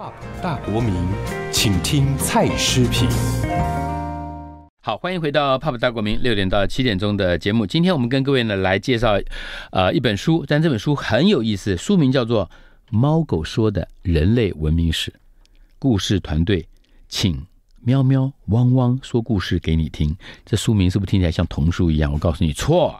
o p 大国民，请听蔡诗平。好，欢迎回到 p o p 大国民六点到七点钟的节目。今天我们跟各位呢来介绍，呃，一本书，但这本书很有意思，书名叫做《猫狗说的人类文明史》。故事团队，请喵喵、汪汪说故事给你听。这书名是不是听起来像童书一样？我告诉你，错。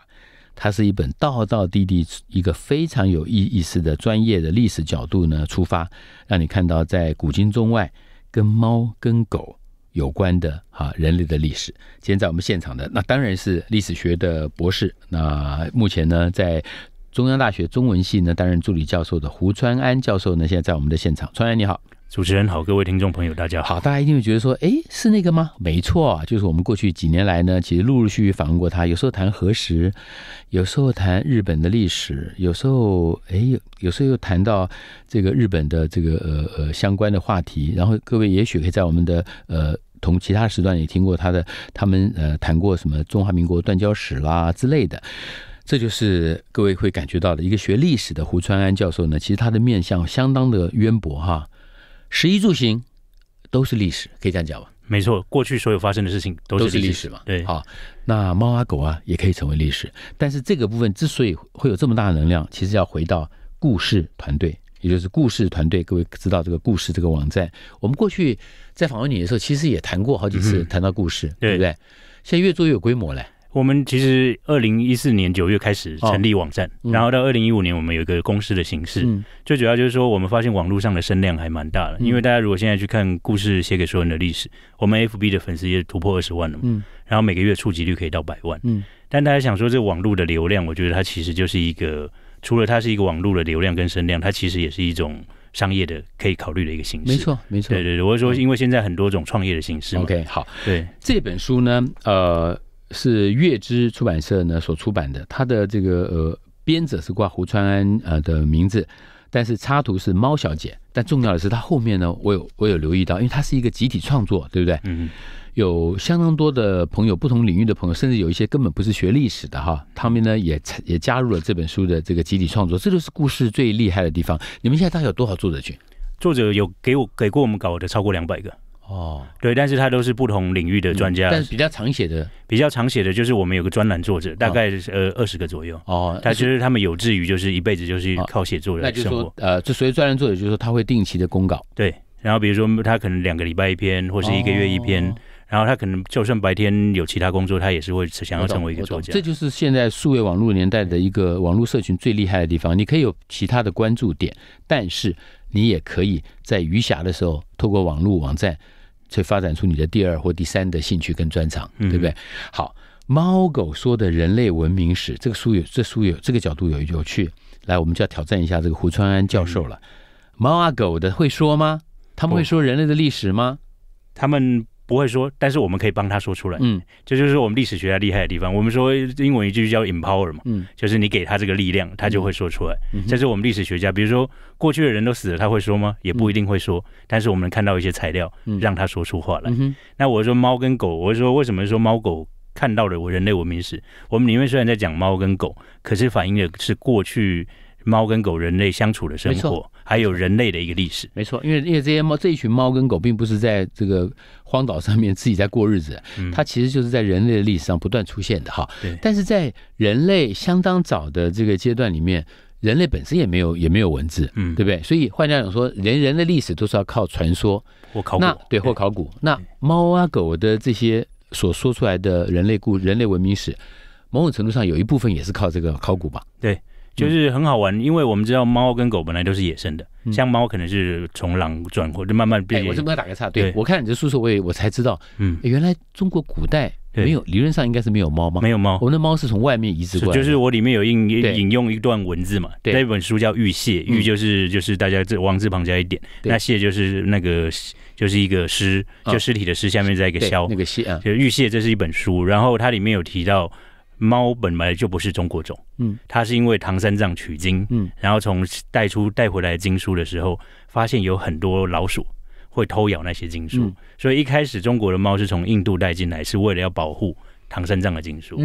它是一本道道地地一个非常有意思的专业的历史角度呢出发，让你看到在古今中外跟猫跟狗有关的啊人类的历史。今天在我们现场的那当然是历史学的博士，那目前呢在中央大学中文系呢担任助理教授的胡川安教授呢，现在在我们的现场。川安你好。主持人好，各位听众朋友，大家好。大家一定会觉得说，哎，是那个吗？没错，就是我们过去几年来呢，其实陆陆续续访问过他。有时候谈核时，有时候谈日本的历史，有时候，哎，有时候又谈到这个日本的这个呃呃相关的话题。然后各位也许可以在我们的呃同其他时段也听过他的他们呃谈过什么中华民国断交史啦之类的。这就是各位会感觉到的一个学历史的胡川安教授呢，其实他的面相相当的渊博哈。食衣住行，都是历史，可以这样讲吧？没错，过去所有发生的事情都是历史嘛。对，好，那猫啊狗啊也可以成为历史，但是这个部分之所以会有这么大的能量，其实要回到故事团队，也就是故事团队。各位知道这个故事这个网站，我们过去在访问你的时候，其实也谈过好几次，谈到故事，对不对？现在越做越有规模了。我们其实二零一四年九月开始成立网站，然后到二零一五年，我们有一个公司的形式。最主要就是说，我们发现网络上的声量还蛮大的，因为大家如果现在去看《故事写给所有人的历史》，我们 FB 的粉丝也突破二十万了，嗯，然后每个月触及率可以到百万，嗯。但大家想说，这网络的流量，我觉得它其实就是一个，除了它是一个网络的流量跟声量，它其实也是一种商业的可以考虑的一个形式。没错，没错。对对，我是说，因为现在很多种创业的形式。OK，好。对这本书呢，呃。是月之出版社呢所出版的，它的这个呃编者是挂胡川安呃的名字，但是插图是猫小姐。但重要的是，它后面呢，我有我有留意到，因为它是一个集体创作，对不对？嗯。有相当多的朋友，不同领域的朋友，甚至有一些根本不是学历史的哈，他们呢也也加入了这本书的这个集体创作。这就是故事最厉害的地方。你们现在大概有多少作者群？作者有给我给过我们稿的超过两百个。哦，对，但是他都是不同领域的专家，但是比较常写的，比较常写的就是我们有个专栏作者，大概呃二十个左右。哦，他其是他们有志于就是一辈子就是靠写作来生活。那就说，呃，这所以专栏作者就是说他会定期的公告，对。然后比如说他可能两个礼拜一篇，或是一个月一篇，然后他可能就算白天有其他工作，他也是会想要成为一个作家。这就是现在数位网络年代的一个网络社群最厉害的地方，你可以有其他的关注点，但是你也可以在余暇的时候透过网络网站。以发展出你的第二或第三的兴趣跟专长，对不对？好，猫狗说的人类文明史，这个书有，这书有这个角度，有有趣。来，我们就要挑战一下这个胡川安教授了。猫啊狗的会说吗？他们会说人类的历史吗？他们？不会说，但是我们可以帮他说出来。嗯，这就是我们历史学家厉害的地方。我们说英文一句叫 empower 嘛，嗯，就是你给他这个力量，他就会说出来。这是我们历史学家，比如说过去的人都死了，他会说吗？也不一定会说。但是我们能看到一些材料，让他说出话来。那我说猫跟狗，我说为什么说猫狗看到了我人类文明史？我们里面虽然在讲猫跟狗，可是反映的是过去。猫跟狗，人类相处的生活，还有人类的一个历史，没错。因为因为这些猫这一群猫跟狗，并不是在这个荒岛上面自己在过日子，它其实就是在人类的历史上不断出现的哈。对。但是在人类相当早的这个阶段里面，人类本身也没有也没有文字，嗯，对不对？所以换句话说，连人的历史都是要靠传说或考古，对或考古。那猫啊狗的这些所说出来的人类故人类文明史，某种程度上有一部分也是靠这个考古吧？对。就是很好玩，因为我们知道猫跟狗本来都是野生的，像猫可能是从狼转过来，慢慢变。我这么要打个岔，对我看你这书舍我也我才知道，嗯，原来中国古代没有理论上应该是没有猫吗？没有猫，我们的猫是从外面移植过来。就是我里面有引引用一段文字嘛，那本书叫《玉蟹》，玉就是就是大家这王字旁加一点，那蟹就是那个就是一个尸，就尸体的尸，下面再一个消，那个蟹，就玉蟹，这是一本书，然后它里面有提到。猫本来就不是中国种，嗯，它是因为唐三藏取经，嗯，然后从带出带回来经书的时候，发现有很多老鼠会偷咬那些经书，所以一开始中国的猫是从印度带进来，是为了要保护。唐三藏的经书，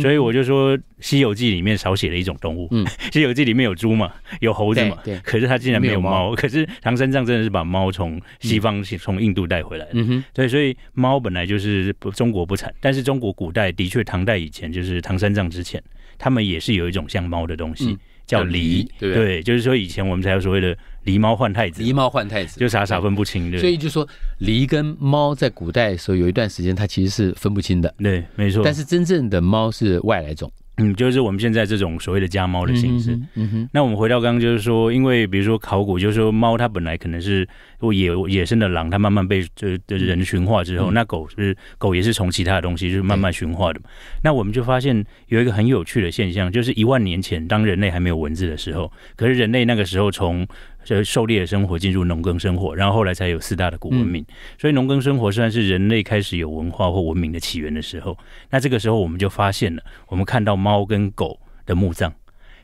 所以我就说《西游记》里面少写了一种动物。《西游记》里面有猪嘛，有猴子嘛，可是它竟然没有猫。可是唐三藏真的是把猫从西方、从印度带回来的。对，所以猫本来就是中国不产，但是中国古代的确，唐代以前就是唐三藏之前，他们也是有一种像猫的东西。叫狸，对，就是说以前我们才有所谓的狸猫换太子，狸猫换太子就傻傻分不清，对。所以就说狸跟猫在古代的时候有一段时间，它其实是分不清的，对，没错。但是真正的猫是外来种。嗯，就是我们现在这种所谓的家猫的形式。嗯哼，那我们回到刚刚，就是说，因为比如说考古，就是说猫它本来可能是野野生的狼，它慢慢被这的人群化之后，那狗是狗也是从其他的东西就是慢慢驯化的嘛。那我们就发现有一个很有趣的现象，就是一万年前当人类还没有文字的时候，可是人类那个时候从这狩猎的生活进入农耕生活，然后后来才有四大的古文明。所以农耕生活算是人类开始有文化或文明的起源的时候。那这个时候我们就发现了，我们看到猫跟狗的墓葬，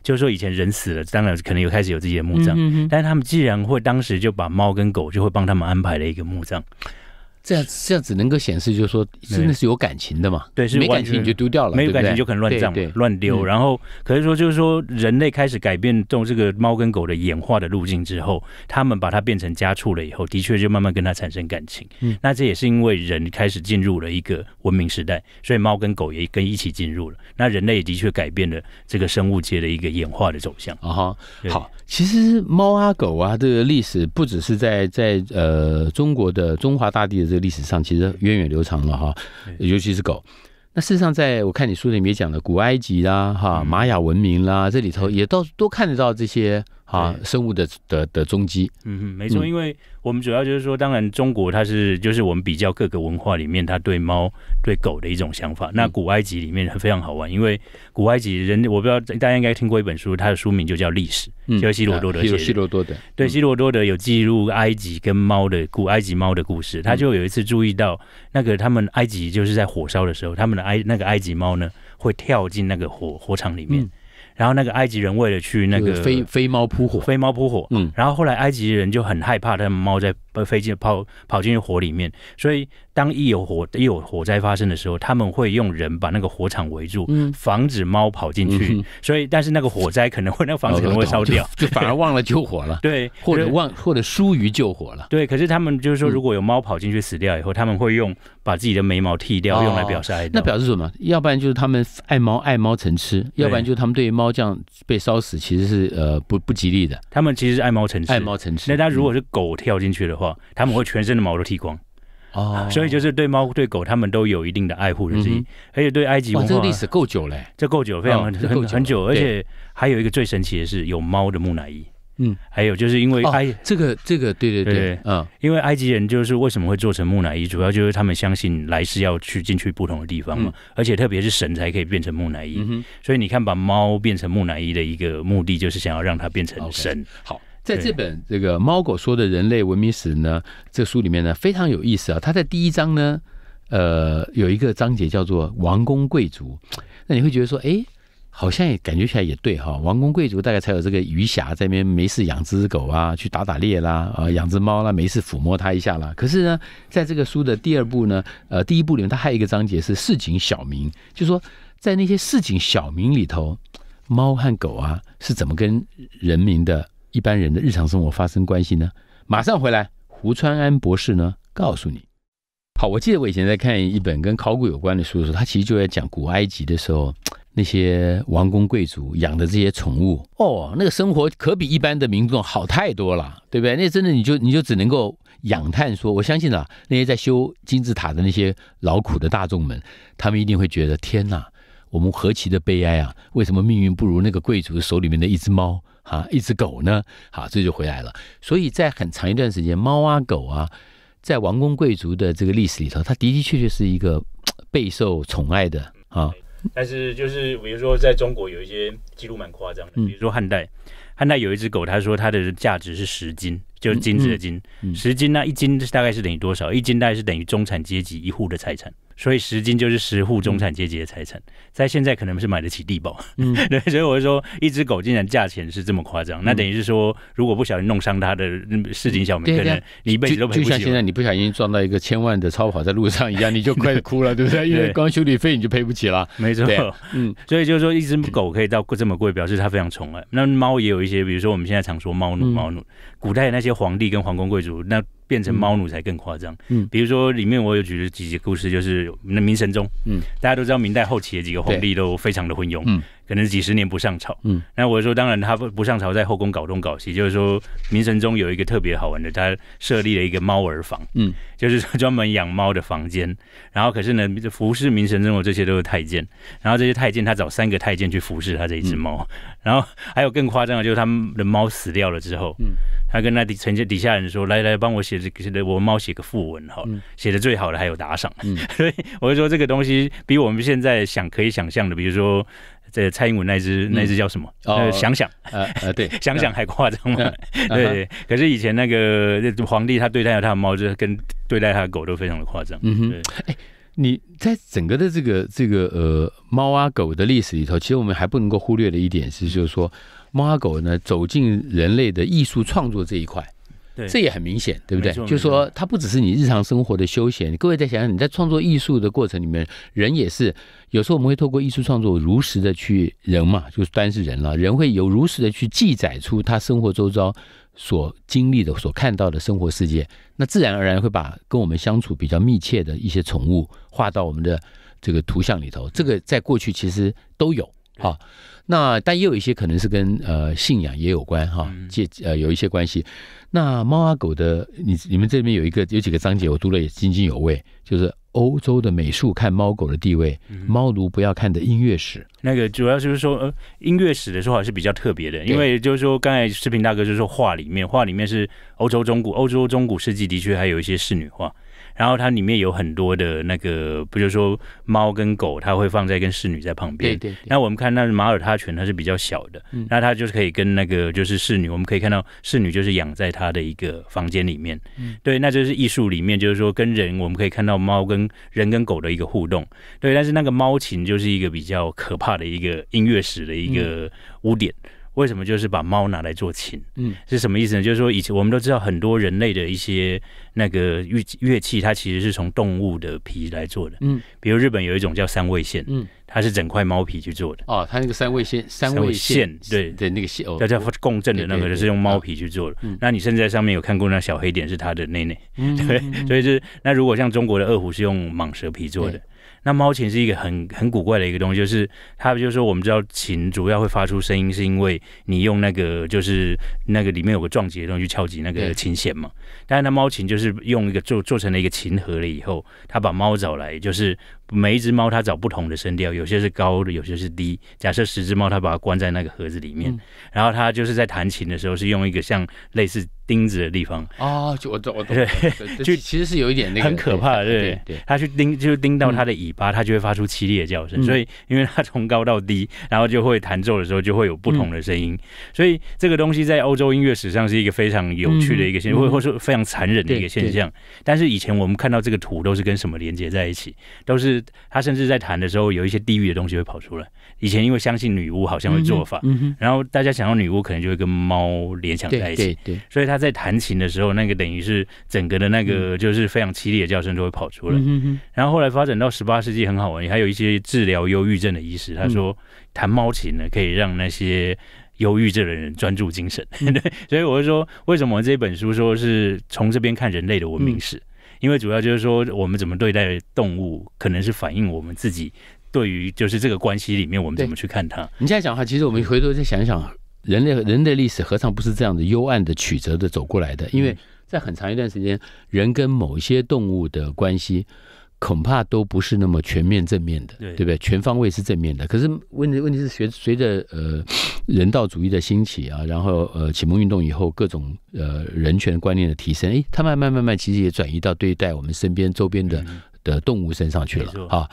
就是说以前人死了，当然可能有开始有自己的墓葬，但是他们既然会当时就把猫跟狗就会帮他们安排了一个墓葬。这样这样只能够显示，就是说真的是有感情的嘛？对，是没感情你就丢掉了，没有感情就可能乱葬、乱丢。然后，可是说就是说，人类开始改变动这个猫跟狗的演化的路径之后，他们把它变成家畜了以后，的确就慢慢跟它产生感情。嗯，那这也是因为人开始进入了一个文明时代，所以猫跟狗也跟一起进入了。那人类也的确改变了这个生物界的一个演化的走向啊。哈，好，其实猫啊狗啊这个历史不只是在在呃中国的中华大地的。历史上其实源远流长了哈，尤其是狗。那事实上，在我看你书里面也讲了，古埃及啦，哈，玛雅文明啦，这里头也都都看得到这些啊生物的的的踪迹。嗯哼，没错，因为。我们主要就是说，当然中国它是就是我们比较各个文化里面它对猫对狗的一种想法。那古埃及里面非常好玩，因为古埃及人我不知道大家应该听过一本书，它的书名就叫《历史》，就是希罗多德写的。希罗多德对希罗多德有记录埃及跟猫的古埃及猫的故事。他就有一次注意到那个他们埃及就是在火烧的时候，他们的埃那个埃及猫呢会跳进那个火火场里面。然后那个埃及人为了去那个飞飞猫扑火，飞猫扑火。嗯，然后后来埃及人就很害怕，他们猫在。被飞机跑跑进去火里面，所以当一有火、一有火灾发生的时候，他们会用人把那个火场围住，防止 猫跑进去。所以，但是那个火灾可能会，那个房子可能会烧掉，就反而忘了救火了。对，或者忘或者疏于救火了。对，可是他们就是说，如果有猫跑进去死掉以后，他们会用把自己的眉毛剃掉，用来表示爱。那表示什么？要不然就是他们爱猫爱猫成痴，要不然就是他们对猫这样被烧死其实是呃不不吉利的。他们其实是爱猫成痴，爱猫成痴。那他如果是狗跳进去的话？他们会全身的毛都剃光，哦，所以就是对猫对狗，他们都有一定的爱护之心，而且对埃及，这历史够久了，这够久，非常很很久，而且还有一个最神奇的是有猫的木乃伊，嗯，还有就是因为埃这个这个对对对，嗯，因为埃及人就是为什么会做成木乃伊，主要就是他们相信来世要去进去不同的地方嘛，而且特别是神才可以变成木乃伊，所以你看把猫变成木乃伊的一个目的就是想要让它变成神，好。在这本这个猫狗说的人类文明史呢，这书里面呢非常有意思啊。它在第一章呢，呃，有一个章节叫做王公贵族。那你会觉得说，哎，好像也感觉起来也对哈。王公贵族大概才有这个余暇在那边没事养只狗啊，去打打猎啦，啊，养只猫啦，没事抚摸它一下啦。可是呢，在这个书的第二部呢，呃，第一部里面，它还有一个章节是市井小民，就说在那些市井小民里头，猫和狗啊是怎么跟人民的。一般人的日常生活发生关系呢？马上回来，胡川安博士呢，告诉你。好，我记得我以前在看一本跟考古有关的书的时，候，他其实就在讲古埃及的时候，那些王公贵族养的这些宠物，哦，那个生活可比一般的民众好太多了，对不对？那真的你就你就只能够仰叹说，我相信啊，那些在修金字塔的那些劳苦的大众们，他们一定会觉得，天哪，我们何其的悲哀啊！为什么命运不如那个贵族手里面的一只猫？啊，一只狗呢？好，这就回来了。所以在很长一段时间，猫啊、狗啊，在王公贵族的这个历史里头，它的的确确是一个备受宠爱的啊。但是就是比如说，在中国有一些记录蛮夸张的，比如说汉代，汉代有一只狗，他说它的价值是十斤，就是金子的金，十斤那一斤大概是等于多少？一斤大概是等于中产阶级一户的财产。所以十金就是十户中产阶级的财产，在现在可能是买得起地堡，嗯，对，所以我就说一只狗竟然价钱是这么夸张，那等于是说如果不小心弄伤它的市井小民可能你一辈子都不就像现在你不小心撞到一个千万的超跑在路上一样，你就快哭了，对不对？因为光修理费你就赔不起了，没错。嗯，所以就是说一只狗可以到这么贵，表示它非常宠爱。那猫也有一些，比如说我们现在常说猫奴，猫奴，古代那些皇帝跟皇宫贵族那。变成猫奴才更夸张。嗯，比如说里面我有举了几个故事，就是明神宗。嗯，大家都知道明代后期的几个皇帝都非常的昏庸。嗯。可能是几十年不上朝，嗯，那我说当然他不不上朝，在后宫搞东搞西，就是说明神宗有一个特别好玩的，他设立了一个猫儿房，嗯，就是说专门养猫的房间。然后可是呢，服侍明神宗的这些都是太监，然后这些太监他找三个太监去服侍他这一只猫。然后还有更夸张的，就是他们的猫死掉了之后，嗯，他跟那底下底下人说，来来帮我写这个，我猫写个副文好，写的最好的还有打赏。嗯，所以我就说这个东西比我们现在想可以想象的，比如说。这蔡英文那只那只叫什么？呃，想想，呃呃，对，想想还夸张吗？对，可是以前那个皇帝他对待他的猫，就是跟对待他的狗都非常的夸张。嗯哼，哎，你在整个的这个这个呃猫啊狗的历史里头，其实我们还不能够忽略的一点是，就是说猫啊狗呢走进人类的艺术创作这一块。这也很明显，对不对？就是说它不只是你日常生活的休闲，各位再想想，你在创作艺术的过程里面，人也是。有时候我们会透过艺术创作，如实的去人嘛，就是端是人了。人会有如实的去记载出他生活周遭所经历的、所看到的生活世界。那自然而然会把跟我们相处比较密切的一些宠物画到我们的这个图像里头。这个在过去其实都有啊。那但也有一些可能是跟呃信仰也有关哈，借，呃有一些关系。那猫啊狗的，你你们这边有一个有几个章节，我读了也津津有味，就是欧洲的美术看猫狗的地位，猫奴不要看的音乐史。那个主要就是说，呃，音乐史的时候还是比较特别的，因为就是说刚才视频大哥就说画里面，画里面是欧洲中古，欧洲中古世纪的确还有一些仕女画。然后它里面有很多的那个，不就说猫跟狗，它会放在跟侍女在旁边。对对。那我们看那马耳他犬，它是比较小的，那它就是可以跟那个就是侍女，我们可以看到侍女就是养在它的一个房间里面。嗯，对，那就是艺术里面就是说跟人，我们可以看到猫跟人跟狗的一个互动。对，但是那个猫琴就是一个比较可怕的一个音乐史的一个污点。为什么就是把猫拿来做琴？嗯，是什么意思呢？就是说以前我们都知道很多人类的一些那个乐乐器，它其实是从动物的皮来做的。嗯，比如日本有一种叫三味线，嗯，它是整块猫皮去做的。哦，它那个三味线，三味线，对对，那个线，叫叫共振的那个，就是用猫皮去做的。那你甚至在上面有看过那小黑点是它的内内，对，所以是那如果像中国的二胡是用蟒蛇皮做的。那猫琴是一个很很古怪的一个东西，就是它不就是说，我们知道琴主要会发出声音，是因为你用那个就是那个里面有个撞击的东西去敲击那个琴弦嘛。但是那猫琴就是用一个做做成了一个琴盒了以后，它把猫找来，就是。每一只猫它找不同的声调，有些是高的，有些是低。假设十只猫，它把它关在那个盒子里面，然后它就是在弹琴的时候，是用一个像类似钉子的地方啊。就我懂，我懂。对，就其实是有一点那个很可怕对对？它去钉，就钉到它的尾巴，它就会发出凄厉的叫声。所以，因为它从高到低，然后就会弹奏的时候就会有不同的声音。所以，这个东西在欧洲音乐史上是一个非常有趣的一个现，或或是非常残忍的一个现象。但是以前我们看到这个图都是跟什么连接在一起，都是。他甚至在弹的时候，有一些地狱的东西会跑出来。以前因为相信女巫，好像会做法，然后大家想到女巫，可能就会跟猫联想在一起。对，所以他在弹琴的时候，那个等于是整个的那个就是非常凄厉的叫声就会跑出来。然后后来发展到十八世纪，很好玩，还有一些治疗忧郁症的医师，他说弹猫琴呢可以让那些忧郁症的人专注精神。对，所以我就说，为什么这本书说是从这边看人类的文明史？因为主要就是说，我们怎么对待动物，可能是反映我们自己对于就是这个关系里面，我们怎么去看它。你现在讲的话，其实我们回头再想一想，人类人类历史何尝不是这样子幽暗的、曲折的走过来的？因为在很长一段时间，人跟某一些动物的关系。恐怕都不是那么全面正面的，对不对？全方位是正面的，可是问题问题是随随着呃人道主义的兴起啊，然后呃启蒙运动以后各种呃人权观念的提升，哎，它慢慢慢慢其实也转移到对待我们身边周边的的动物身上去了啊。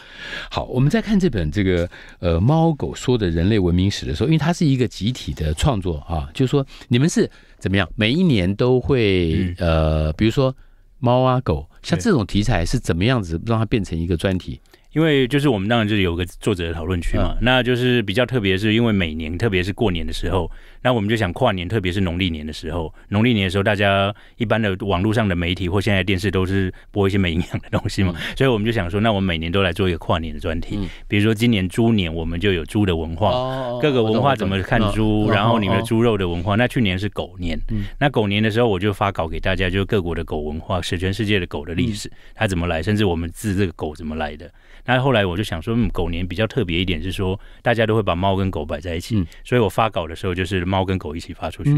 好，我们再看这本这个呃猫狗说的人类文明史的时候，因为它是一个集体的创作啊，就是说你们是怎么样每一年都会呃，比如说。猫啊狗，像这种题材是怎么样子让它变成一个专题？因为就是我们当然就是有个作者的讨论区嘛，那就是比较特别，是因为每年特别是过年的时候。那我们就想跨年，特别是农历年的时候。农历年的时候，大家一般的网络上的媒体或现在电视都是播一些没营养的东西嘛，所以我们就想说，那我们每年都来做一个跨年的专题。比如说今年猪年，我们就有猪的文化，各个文化怎么看猪，然后你们猪肉的文化。那去年是狗年，那狗年的时候我就发稿给大家，就是各国的狗文化，是全世界的狗的历史，它怎么来，甚至我们字这个狗怎么来的。那后来我就想说，嗯，狗年比较特别一点是说，大家都会把猫跟狗摆在一起，所以我发稿的时候就是。猫跟狗一起发出去，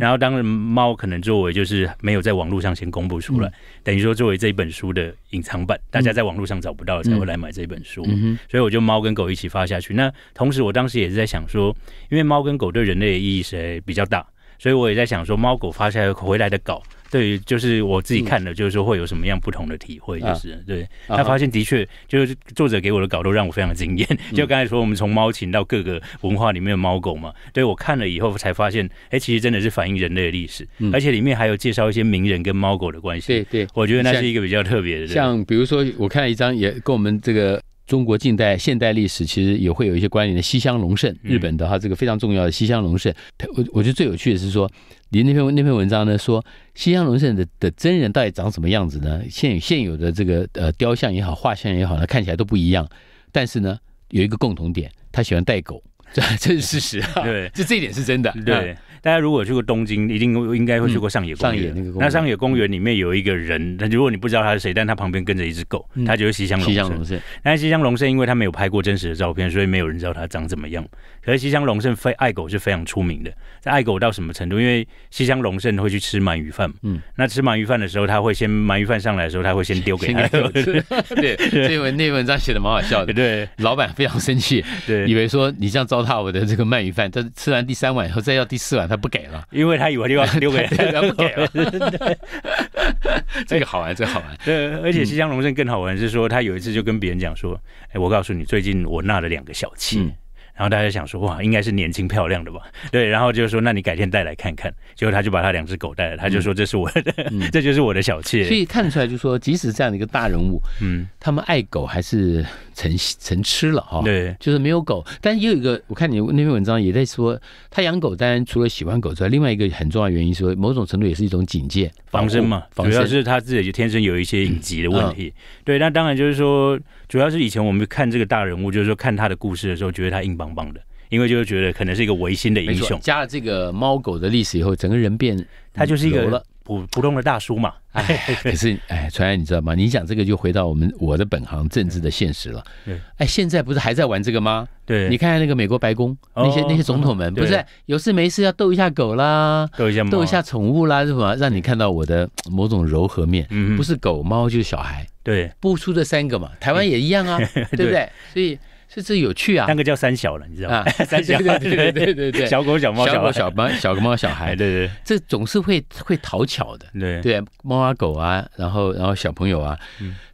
然后当然猫可能作为就是没有在网络上先公布出来，等于说作为这一本书的隐藏版，大家在网络上找不到才会来买这本书。所以我就猫跟狗一起发下去。那同时我当时也是在想说，因为猫跟狗对人类的意义谁比较大。所以我也在想，说猫狗发下来回来的稿，对，于就是我自己看了，就是说会有什么样不同的体会，就是对。他发现的确，就是作者给我的稿都让我非常的惊艳。就刚才说，我们从猫情到各个文化里面的猫狗嘛，对我看了以后才发现，哎，其实真的是反映人类的历史，而且里面还有介绍一些名人跟猫狗的关系。对对，我觉得那是一个比较特别的。像比如说，我看一张也跟我们这个。中国近代现代历史其实也会有一些关联的西乡隆盛，日本的哈这个非常重要的西乡隆盛。我我觉得最有趣的是说，你那篇那篇文章呢，说西乡隆盛的的真人到底长什么样子呢？现现有的这个呃雕像也好，画像也好呢，看起来都不一样。但是呢，有一个共同点，他喜欢带狗，这这是事实。啊，对，就这一点是真的。对。大家如果去过东京，一定应该会去过上野公园。上野那个公园，那上野公园里面有一个人，那如果你不知道他是谁，但他旁边跟着一只狗，他就是西乡隆盛。那西乡隆盛因为他没有拍过真实的照片，所以没有人知道他长怎么样。可是西乡隆盛非爱狗是非常出名的，在爱狗到什么程度？因为西乡隆盛会去吃鳗鱼饭，嗯，那吃鳗鱼饭的时候，他会先鳗鱼饭上来的时候，他会先丢给。丢吃，对，这因那篇文章写的蛮好笑的。对，老板非常生气，对，以为说你这样糟蹋我的这个鳗鱼饭，他吃完第三碗以后再要第四碗。他不给了，因为他以为又 六个人他不给了。这个好玩，这个好玩。对，而且西乡隆盛更好玩，是说他有一次就跟别人讲说：“哎，我告诉你，最近我纳了两个小妾。”然后大家想说哇，应该是年轻漂亮的吧？对，然后就说那你改天带来看看。结果他就把他两只狗带来，他就说这是我的，这就是我的小妾。所以看得出来，就说即使这样的一个大人物，嗯，他们爱狗还是成成痴了哈。对，就是没有狗，但也有一个，我看你那篇文章也在说，他养狗当然除了喜欢狗之外，另外一个很重要原因说，某种程度也是一种警戒、防身嘛。主要是他自己就天生有一些隐疾的问题。对，那当然就是说，主要是以前我们看这个大人物，就是说看他的故事的时候，觉得他硬。棒棒的，因为就是觉得可能是一个维心的英雄。加了这个猫狗的历史以后，整个人变，他就是一个普普通的大叔嘛。哎，可是哎，传燕，你知道吗？你讲这个就回到我们我的本行政治的现实了。对，哎，现在不是还在玩这个吗？对，你看那个美国白宫那些那些总统们，不是有事没事要逗一下狗啦，逗一下逗一下宠物啦，什么让你看到我的某种柔和面？嗯不是狗猫就是小孩。对，不出这三个嘛，台湾也一样啊，对不对？所以。是这有趣啊，那个叫三小了，你知道吗？三小对对对对对，小狗小猫小狗小猫小个猫小孩，对对，这总是会会讨巧的，对对，猫啊狗啊，然后然后小朋友啊，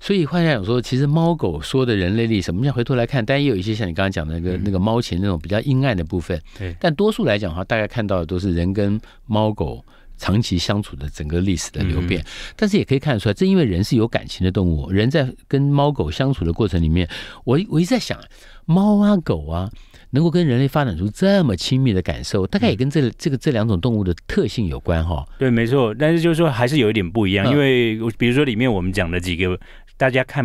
所以幻想说，其实猫狗说的人类历史，我们再回头来看，但也有一些像你刚刚讲的那个那个猫前那种比较阴暗的部分，对，但多数来讲的话，大家看到的都是人跟猫狗。长期相处的整个历史的流变，但是也可以看得出来，正因为人是有感情的动物，人在跟猫狗相处的过程里面，我我一直在想，猫啊狗啊能够跟人类发展出这么亲密的感受，大概也跟这这个这两种动物的特性有关哈。对，没错，但是就是说还是有一点不一样，因为比如说里面我们讲的几个，大家看。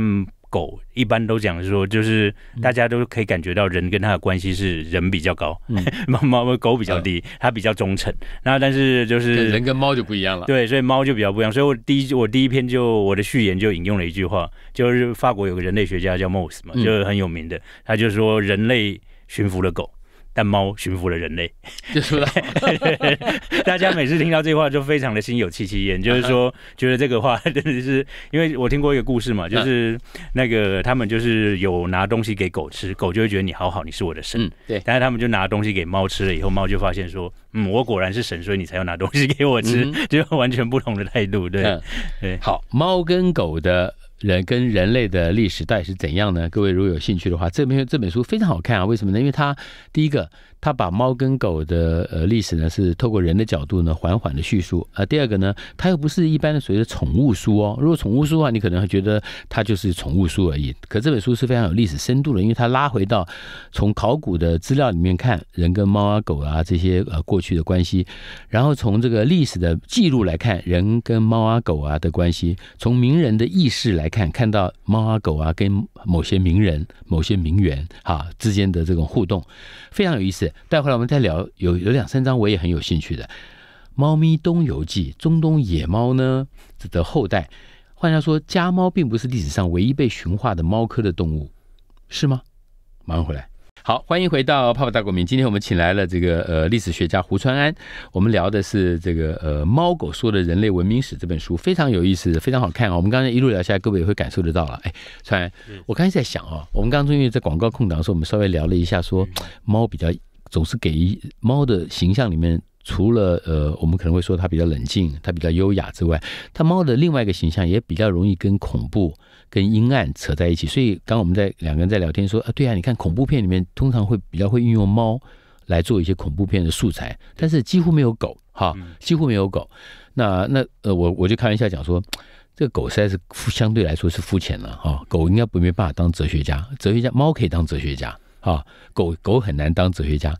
狗一般都讲说，就是大家都可以感觉到人跟它的关系是人比较高，猫猫狗比较低，它比较忠诚。那但是就是人跟猫就不一样了，对，所以猫就比较不一样。所以我第一我第一篇就我的序言就引用了一句话，就是法国有个人类学家叫 Moss 嘛，就是很有名的，他就说人类驯服了狗。但猫驯服了人类，就出来。大家每次听到这话就非常的心有戚戚焉，就是说 觉得这个话 真的是，因为我听过一个故事嘛，就是那个他们就是有拿东西给狗吃，狗就会觉得你好好，你是我的神。嗯，对。但是他们就拿东西给猫吃了以后，猫就发现说，嗯，我果然是神，所以你才要拿东西给我吃，就完全不同的态度。对，对。好，猫跟狗的。人跟人类的历史到底是怎样呢？各位如果有兴趣的话，这篇这本书非常好看啊！为什么呢？因为它第一个。他把猫跟狗的呃历史呢，是透过人的角度呢，缓缓的叙述啊。第二个呢，它又不是一般的所谓的宠物书哦。如果宠物书的话，你可能会觉得它就是宠物书而已。可这本书是非常有历史深度的，因为它拉回到从考古的资料里面看人跟猫啊狗啊这些呃过去的关系，然后从这个历史的记录来看人跟猫啊狗啊的关系，从名人的意识来看，看到猫啊狗啊跟某些名人、某些名媛哈之间的这种互动，非常有意思。待回来，我们再聊。有有两三张我也很有兴趣的，《猫咪东游记》。中东野猫呢，的后代。换话说，家猫并不是历史上唯一被驯化的猫科的动物，是吗？马上回来。好，欢迎回到《泡泡大国民》。今天我们请来了这个呃历史学家胡川安。我们聊的是这个呃《猫狗说的人类文明史》这本书，非常有意思，非常好看啊。我们刚才一路聊下来，各位也会感受得到了。哎，川，我刚才在想啊，我们刚刚因为在广告空档的时候，我们稍微聊了一下，说猫比较。总是给猫的形象里面，除了呃，我们可能会说它比较冷静，它比较优雅之外，它猫的另外一个形象也比较容易跟恐怖、跟阴暗扯在一起。所以，刚我们在两个人在聊天说啊，对呀，你看恐怖片里面通常会比较会运用猫来做一些恐怖片的素材，但是几乎没有狗，哈，几乎没有狗。那那呃，我我就开玩笑讲说，这个狗实在是相对来说是肤浅了，哈，狗应该不没办法当哲学家，哲学家猫可以当哲学家。啊，狗狗很难当哲学家。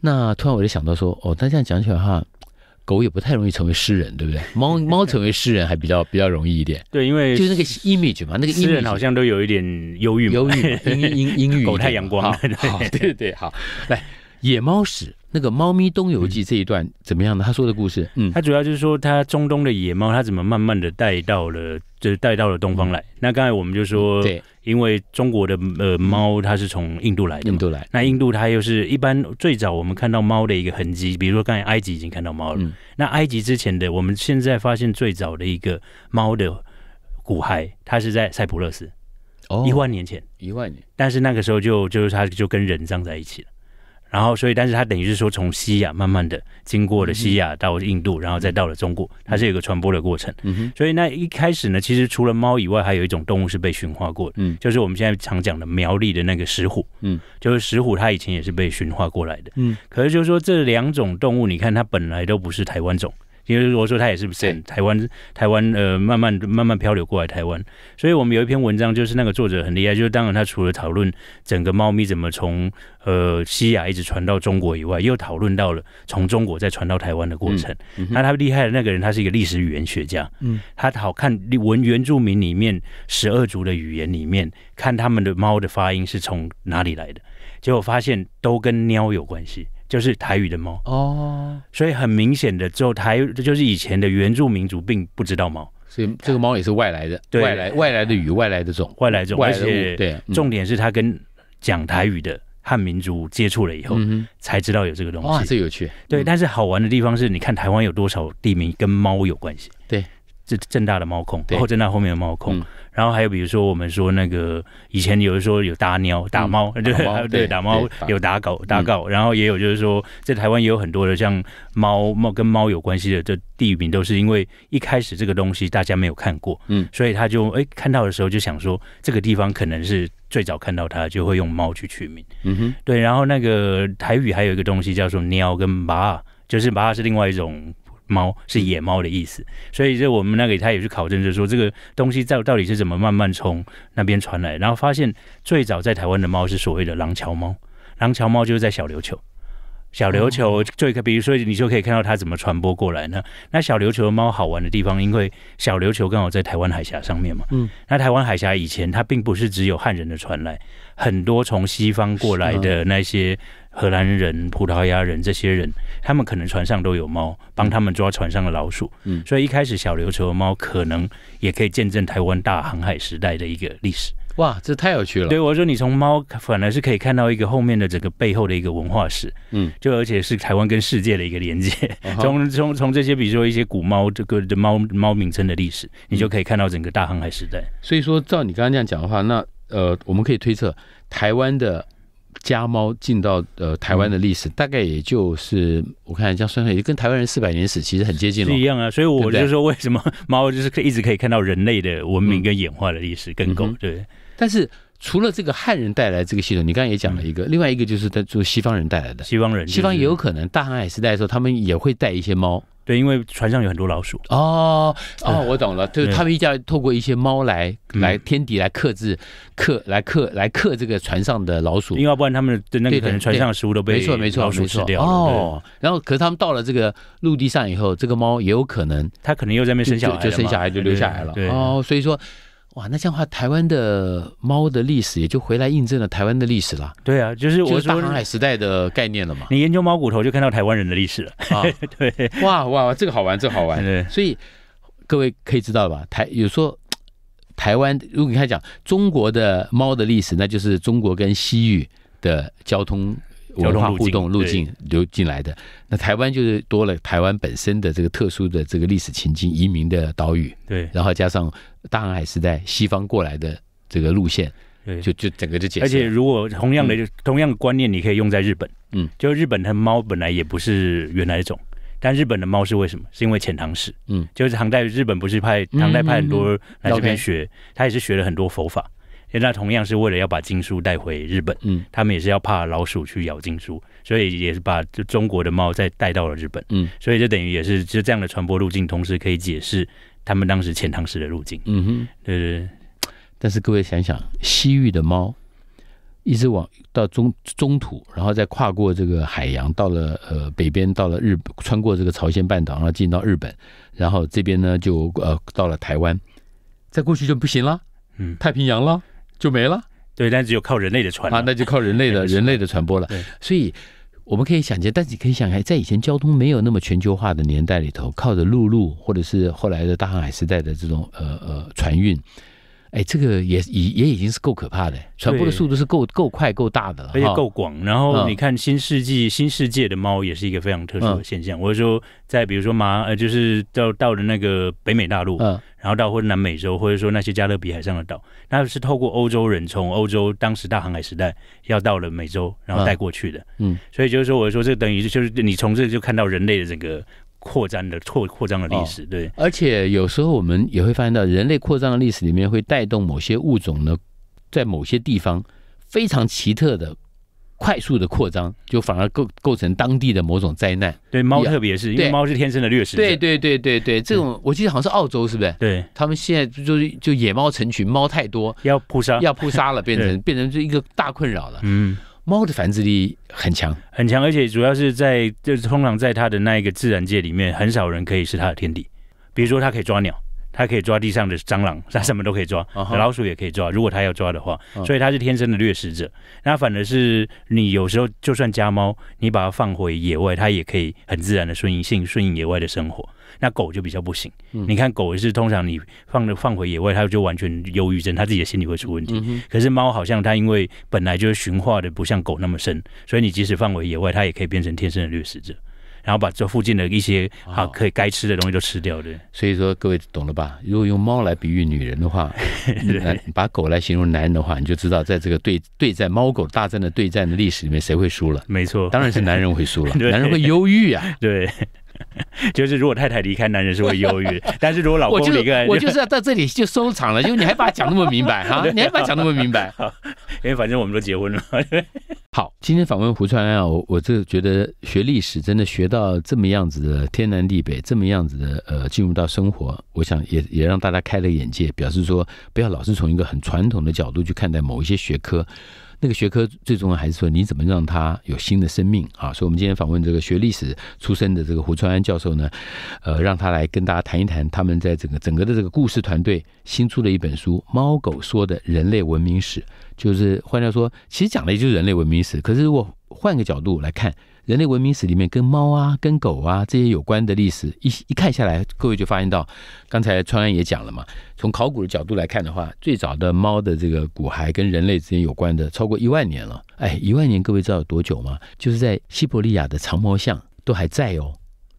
那突然我就想到说，哦，但这样讲起来哈，狗也不太容易成为诗人，对不对？猫猫成为诗人还比较比较容易一点。对，因为就是那个 image 嘛，那个 g 人好像都有一点忧郁，忧郁，阴阴阴郁。狗太阳光。对对对，好，来，野猫史。那个《猫咪东游记》这一段怎么样呢？他说的故事，嗯，他主要就是说，他中东的野猫，他怎么慢慢的带到了，就是带到了东方来。那刚才我们就说，对，因为中国的呃猫，它是从印度来的，印度来。那印度它又是一般最早我们看到猫的一个痕迹，比如说刚才埃及已经看到猫了。那埃及之前的，我们现在发现最早的一个猫的骨骸，它是在塞浦路斯，一万年前，一万年。但是那个时候就就是它就跟人葬在一起了。然后，所以，但是它等于是说，从西亚慢慢的经过了西亚到印度，然后再到了中国，它是有一个传播的过程。嗯哼。所以那一开始呢，其实除了猫以外，还有一种动物是被驯化过的，嗯，就是我们现在常讲的苗栗的那个石虎，嗯，就是石虎，它以前也是被驯化过来的，嗯。可是就是说这两种动物，你看它本来都不是台湾种。因为我说他也是不是台湾台湾呃慢慢慢慢漂流过来台湾，所以我们有一篇文章就是那个作者很厉害，就是当然他除了讨论整个猫咪怎么从呃西亚一直传到中国以外，又讨论到了从中国再传到台湾的过程。那他厉害的那个人，他是一个历史语言学家，嗯，他好看文原住民里面十二族的语言里面，看他们的猫的发音是从哪里来的，结果发现都跟喵有关系。就是台语的猫哦，所以很明显的，就台就是以前的原住民族并不知道猫，所以这个猫也是外来的，外来外来的语，外来的种，外来种，而且对，重点是他跟讲台语的汉民族接触了以后，才知道有这个东西。哇，这有趣。对，但是好玩的地方是你看台湾有多少地名跟猫有关系。对，这正大的猫控，然后正大后面的猫控。然后还有比如说我们说那个以前有的候有打鸟 打猫对对打猫有打狗打狗然后也有就是说在台湾也有很多的像猫猫跟猫有关系的这地名都是因为一开始这个东西大家没有看过嗯所以他就哎看到的时候就想说这个地方可能是最早看到它就会用猫去取名嗯哼对然后那个台语还有一个东西叫做喵跟巴就是巴是另外一种。猫是野猫的意思，所以这我们那个他也是考证，就说这个东西到到底是怎么慢慢从那边传来，然后发现最早在台湾的猫是所谓的廊桥猫，廊桥猫就是在小琉球，小琉球最比如说你就可以看到它怎么传播过来呢？那小琉球的猫好玩的地方，因为小琉球刚好在台湾海峡上面嘛，嗯，那台湾海峡以前它并不是只有汉人的传来，很多从西方过来的那些。荷兰人、葡萄牙人这些人，他们可能船上都有猫，帮他们抓船上的老鼠。嗯，所以一开始小琉球的猫可能也可以见证台湾大航海时代的一个历史。哇，这太有趣了！对，我说你从猫，反而是可以看到一个后面的整个背后的一个文化史。嗯，就而且是台湾跟世界的一个连接。从从从这些，比如说一些古猫这个的猫猫名称的历史，你就可以看到整个大航海时代。所以说，照你刚刚这样讲的话，那呃，我们可以推测台湾的。家猫进到呃台湾的历史，大概也就是我看这样算算，也跟台湾人四百年史其实很接近了。是一样啊，所以我就说为什么猫就是可以一直可以看到人类的文明跟演化的历史，跟狗对。但是除了这个汉人带来这个系统，你刚刚也讲了一个，另外一个就是在做西方人带来的西方人，西方也有可能大航海时代的时候，他们也会带一些猫。对，因为船上有很多老鼠哦哦，我懂了，就是他们一定要透过一些猫来来天敌来克制克来克来克这个船上的老鼠，因为要不然他们的那个船上食物都被老鼠吃掉哦。然后，可是他们到了这个陆地上以后，这个猫也有可能，它可能又在那边生小孩，就生小孩就留下来了哦。所以说。哇，那这样的话，台湾的猫的历史也就回来印证了台湾的历史啦。对啊，就是我大航海时代的概念了嘛。你研究猫骨头，就看到台湾人的历史了啊。对，哇哇，这个好玩，这个好玩。对，所以各位可以知道吧？台有说 台湾，如果你看讲中国的猫的历史，那就是中国跟西域的交通。文化互动路径流进来的，那台湾就是多了台湾本身的这个特殊的这个历史情境，移民的岛屿，对，然后加上大航海时代西方过来的这个路线，对，就就整个就解释。而且如果同样的同样的观念，你可以用在日本，嗯，就日本的猫本来也不是原来种，但日本的猫是为什么？是因为遣唐使，嗯，就是唐代日本不是派唐代派很多来这边学，他也是学了很多佛法。那同样是为了要把经书带回日本，嗯，他们也是要怕老鼠去咬经书，所以也是把就中国的猫再带到了日本，嗯，所以就等于也是就这样的传播路径，同时可以解释他们当时遣唐使的路径，嗯哼，对对？但是各位想想，西域的猫一直往到中中土，然后再跨过这个海洋，到了呃北边，到了日，穿过这个朝鲜半岛，然后进到日本，然后这边呢就呃到了台湾，再过去就不行了，嗯，太平洋了。就没了，对，但只有靠人类的传啊，那就靠人类的 人类的传播了。所以我们可以想见，但你可以想，在以前交通没有那么全球化的年代里头，靠着陆路或者是后来的大航海时代的这种呃呃船运。哎，这个也也也已经是够可怕的，传播的速度是够够快、够大的了，而且够广。然后你看，新世纪新世界的猫也是一个非常特殊的现象。我是说，在比如说马，呃，就是到到了那个北美大陆，然后到或者南美洲，或者说那些加勒比海上的岛，那是透过欧洲人从欧洲当时大航海时代要到了美洲，然后带过去的。嗯，所以就是说，我说这等于就是你从这就看到人类的整个。扩张的扩扩张的历史，对，而且有时候我们也会发现到，人类扩张的历史里面会带动某些物种呢，在某些地方非常奇特的、快速的扩张，就反而构构成当地的某种灾难。对猫，特别是因为猫是天生的掠食，对对对对对，这种我记得好像是澳洲，是不是？对，他们现在就是就野猫成群，猫太多，要扑杀，要扑杀了，变成变成是一个大困扰了。嗯。猫的繁殖力很强，很强，而且主要是在就是通常在它的那一个自然界里面，很少人可以是它的天敌。比如说，它可以抓鸟。它可以抓地上的蟑螂，它什么都可以抓，老鼠也可以抓。如果它要抓的话，所以它是天生的掠食者。那反而是你有时候就算家猫，你把它放回野外，它也可以很自然的顺应性、顺应野外的生活。那狗就比较不行。你看狗是通常你放的放回野外，它就完全忧郁症，它自己的心理会出问题。可是猫好像它因为本来就是驯化的不像狗那么深，所以你即使放回野外，它也可以变成天生的掠食者。然后把这附近的一些啊可以该吃的东西都吃掉的。所以说各位懂了吧？如果用猫来比喻女人的话，把狗来形容男人的话，你就知道在这个对对战猫狗大战的对战的历史里面，谁会输了？没错，当然是男人会输了，男人会忧郁啊，对。就是如果太太离开男人是会忧郁，但是如果老公离开，我就是要在这里就收场了。就你还把讲那么明白哈？你还把讲那么明白？因为反正我们都结婚了好，今天访问胡川啊，我我就觉得学历史真的学到这么样子的天南地北，这么样子的呃，进入到生活，我想也也让大家开了眼界，表示说不要老是从一个很传统的角度去看待某一些学科。那个学科最重要还是说你怎么让它有新的生命啊？所以，我们今天访问这个学历史出身的这个胡川安教授呢，呃，让他来跟大家谈一谈他们在整个整个的这个故事团队新出的一本书《猫狗说的人类文明史》，就是换掉说，其实讲的也就是人类文明史。可是，如果换个角度来看。人类文明史里面跟猫啊、跟狗啊这些有关的历史，一一看下来，各位就发现到，刚才川安也讲了嘛，从考古的角度来看的话，最早的猫的这个骨骸跟人类之间有关的，超过一万年了。哎，一万年，各位知道有多久吗？就是在西伯利亚的长毛象都还在哦，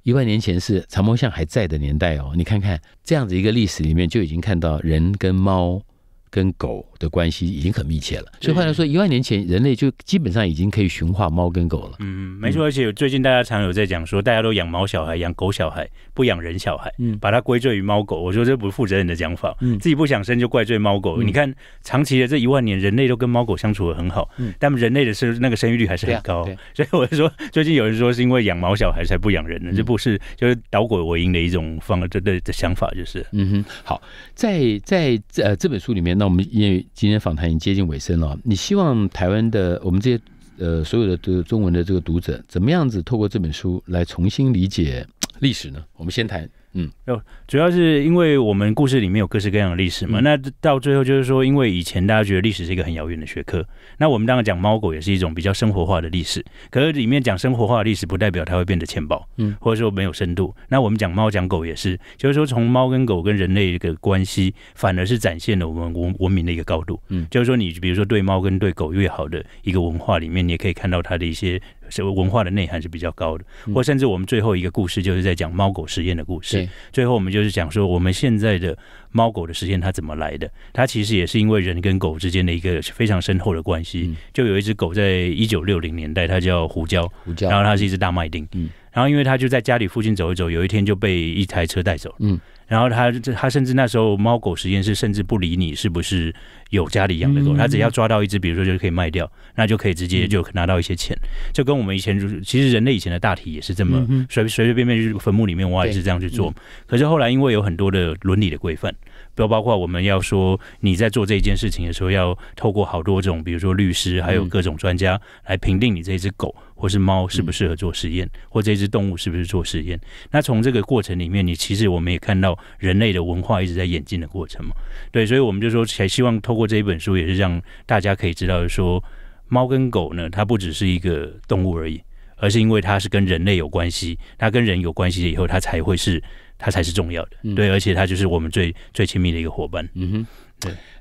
一万年前是长毛象还在的年代哦。你看看这样子一个历史里面，就已经看到人跟猫、跟狗。的关系已经很密切了，所以换来说，一万年前人类就基本上已经可以驯化猫跟狗了。嗯嗯，没错。而且最近大家常有在讲说，大家都养猫小孩、养狗小孩，不养人小孩，把它归罪于猫狗。我说这不负责任的讲法，自己不想生就怪罪猫狗。你看，长期的这一万年，人类都跟猫狗相处的很好，但人类的生那个生育率还是很高。所以我就说，最近有人说是因为养猫小孩才不养人，这不是就是捣果为因的一种方这的的想法，就是嗯哼。好，在在呃这本书里面，那我们也。今天访谈已经接近尾声了，你希望台湾的我们这些呃所有的这个中文的这个读者，怎么样子透过这本书来重新理解历史呢？我们先谈。嗯，哦，主要是因为我们故事里面有各式各样的历史嘛。那到最后就是说，因为以前大家觉得历史是一个很遥远的学科，那我们当然讲猫狗也是一种比较生活化的历史。可是里面讲生活化的历史，不代表它会变得浅薄，嗯，或者说没有深度。那我们讲猫讲狗也是，就是说从猫跟狗跟人类一个关系，反而是展现了我们文文明的一个高度。嗯，就是说你比如说对猫跟对狗越好的一个文化里面，你也可以看到它的一些。谓文化的内涵是比较高的，或甚至我们最后一个故事就是在讲猫狗实验的故事。最后我们就是讲说，我们现在的猫狗的实验它怎么来的？它其实也是因为人跟狗之间的一个非常深厚的关系。就有一只狗在一九六零年代，它叫胡椒，胡椒，然后它是一只大麦丁。然后因为它就在家里附近走一走，有一天就被一台车带走了。然后他他甚至那时候猫狗实验室甚至不理你是不是有家里养的狗，他只要抓到一只，比如说就可以卖掉，那就可以直接就拿到一些钱。就跟我们以前其实人类以前的大体也是这么随随随便便去坟墓里面挖也是这样去做。可是后来因为有很多的伦理的规范，包包括我们要说你在做这件事情的时候，要透过好多种，比如说律师还有各种专家来评定你这只狗。或是猫适不适合做实验，或者只动物适不适做实验？那从这个过程里面，你其实我们也看到人类的文化一直在演进的过程嘛。对，所以我们就说，才希望透过这一本书，也是让大家可以知道，说猫跟狗呢，它不只是一个动物而已，而是因为它是跟人类有关系，它跟人有关系了以后，它才会是它才是重要的。对，而且它就是我们最最亲密的一个伙伴。嗯哼。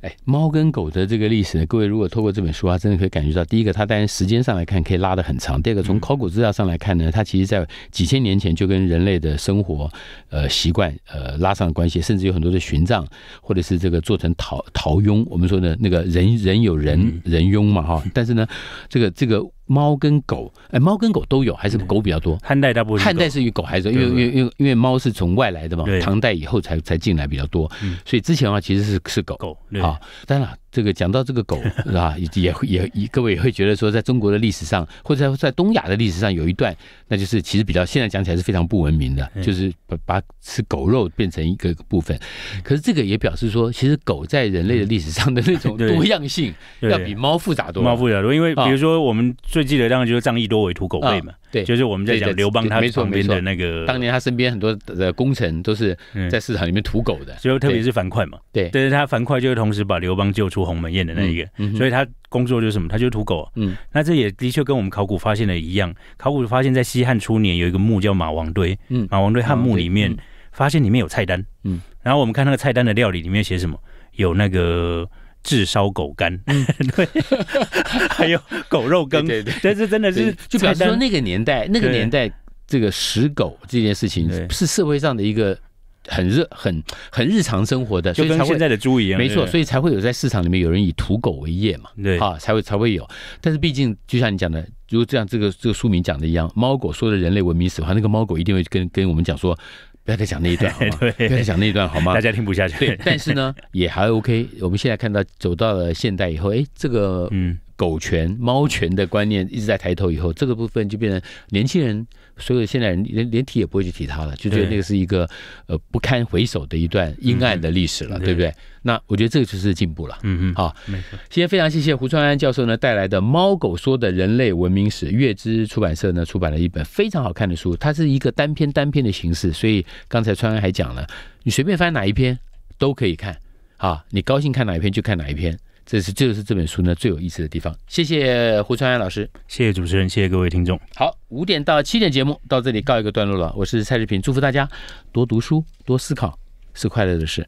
哎，猫跟狗的这个历史呢，各位如果透过这本书啊，真的可以感觉到，第一个它当然时间上来看可以拉得很长；第二个从考古资料上来看呢，它其实在几千年前就跟人类的生活、呃习惯、呃拉上了关系，甚至有很多的寻葬，或者是这个做成陶陶俑。我们说呢，那个人人有人人俑嘛哈，但是呢，这个这个。猫跟狗，哎，猫跟狗都有，还是狗比较多。汉代大部分，汉代是与狗还是因为因为因为因为猫是从外来的嘛？唐代以后才才进来比较多，所以之前的话其实是是狗狗啊，当然。这个讲到这个狗 是吧？也也也，各位也会觉得说，在中国的历史上，或者在东亚的历史上，有一段，那就是其实比较现在讲起来是非常不文明的，就是把把吃狗肉变成一个部分。可是这个也表示说，其实狗在人类的历史上的那种 多样性，要比猫复杂多。猫复杂多，因为比如说我们最记得当然就是《仗义多为屠狗辈》嘛。对，就是我们在讲刘邦他旁边的那个，当年他身边很多的功臣都是在市场里面土狗的，所以特别是樊哙嘛，对，但是他樊哙就同时把刘邦救出鸿门宴的那一个，所以他工作就是什么，他就是土狗。嗯，那这也的确跟我们考古发现的一样，考古发现在西汉初年有一个墓叫马王堆，嗯，马王堆汉墓里面发现里面有菜单，嗯，然后我们看那个菜单的料理里面写什么，有那个。炙烧狗肝，嗯，对，还有狗肉羹，对对。但是真的是，就比如说那个年代，那个年代这个食狗这件事情是社会上的一个很热、很很日常生活的，就跟现在的猪一样，没错。所以才会有在市场里面有人以土狗为业嘛，对啊，才会才会有。但是毕竟，就像你讲的，如果这样，这个这个书名讲的一样，猫狗说的人类文明史话，那个猫狗一定会跟跟我们讲说。不要再讲那一段，好吗？不要再讲那一段，好吗？大家听不下去。对，但是呢，也还 OK。我们现在看到走到了现代以后，哎，这个嗯狗权、猫权的观念一直在抬头以后，这个部分就变成年轻人。所以现在连连提也不会去提他了，就觉得那个是一个呃不堪回首的一段阴暗的历史了，对不对？那我觉得这个就是进步了。嗯嗯，好，没错。今天非常谢谢胡川安教授呢带来的《猫狗说的人类文明史》，月之出版社呢出版了一本非常好看的书，它是一个单篇单篇的形式，所以刚才川安还讲了，你随便翻哪一篇都可以看啊，你高兴看哪一篇就看哪一篇。这是这就是这本书呢最有意思的地方。谢谢胡传安老师，谢谢主持人，谢谢各位听众。好，五点到七点节目到这里告一个段落了。我是蔡志平，祝福大家多读书、多思考，是快乐的事。